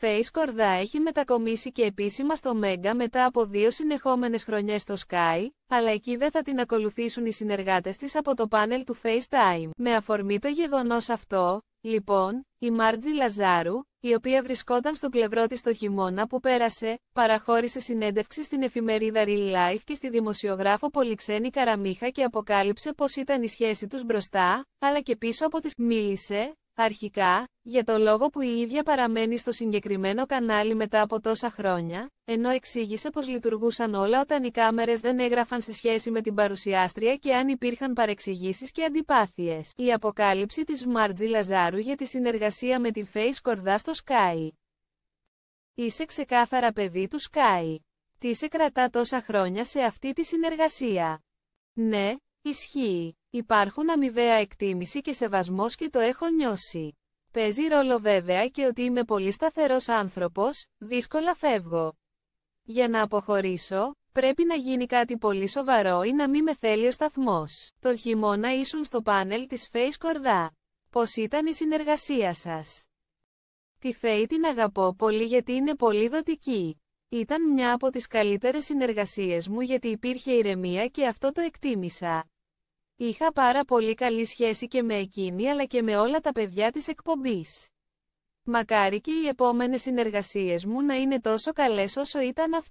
Face Κορδά έχει μετακομίσει και επίσημα στο Μέγκα μετά από δύο συνεχόμενες χρονιές στο Sky, αλλά εκεί δεν θα την ακολουθήσουν οι συνεργάτες της από το πάνελ του FaceTime. Με αφορμή το γεγονός αυτό, λοιπόν, η Μάρτζη Λαζάρου, η οποία βρισκόταν στο πλευρό της το χειμώνα που πέρασε, παραχώρησε συνέντευξη στην εφημερίδα Real Life και στη δημοσιογράφο Πολυξένη Καραμίχα και αποκάλυψε πως ήταν η σχέση τους μπροστά, αλλά και πίσω από τις μίλησε, Αρχικά, για το λόγο που η ίδια παραμένει στο συγκεκριμένο κανάλι μετά από τόσα χρόνια, ενώ εξήγησε πως λειτουργούσαν όλα όταν οι κάμερες δεν έγραφαν σε σχέση με την παρουσιάστρια και αν υπήρχαν παρεξηγήσεις και αντιπάθειες. Η αποκάλυψη της Μάρτζη Λαζάρου για τη συνεργασία με τη Face Κορδά στο Sky. Είσαι ξεκάθαρα παιδί του Sky. Τι σε κρατά τόσα χρόνια σε αυτή τη συνεργασία. Ναι, Ισχύει. Υπάρχουν αμοιβαία εκτίμηση και σεβασμός και το έχω νιώσει. Παίζει ρόλο βέβαια και ότι είμαι πολύ σταθερός άνθρωπος, δύσκολα φεύγω. Για να αποχωρήσω, πρέπει να γίνει κάτι πολύ σοβαρό ή να μην με θέλει ο σταθμός. Το χειμώνα ήσουν στο πάνελ της Face Κορδά. Πώς ήταν η συνεργασία σας. Τη Φέη την αγαπώ πολύ γιατί είναι πολύ δοτική. Ήταν μια από τις καλύτερες συνεργασίες μου γιατί υπήρχε ηρεμία και αυτό το εκτίμησα. Είχα πάρα πολύ καλή σχέση και με εκείνη αλλά και με όλα τα παιδιά της εκπομπής. Μακάρι και οι επόμενες συνεργασίες μου να είναι τόσο καλές όσο ήταν αυτή.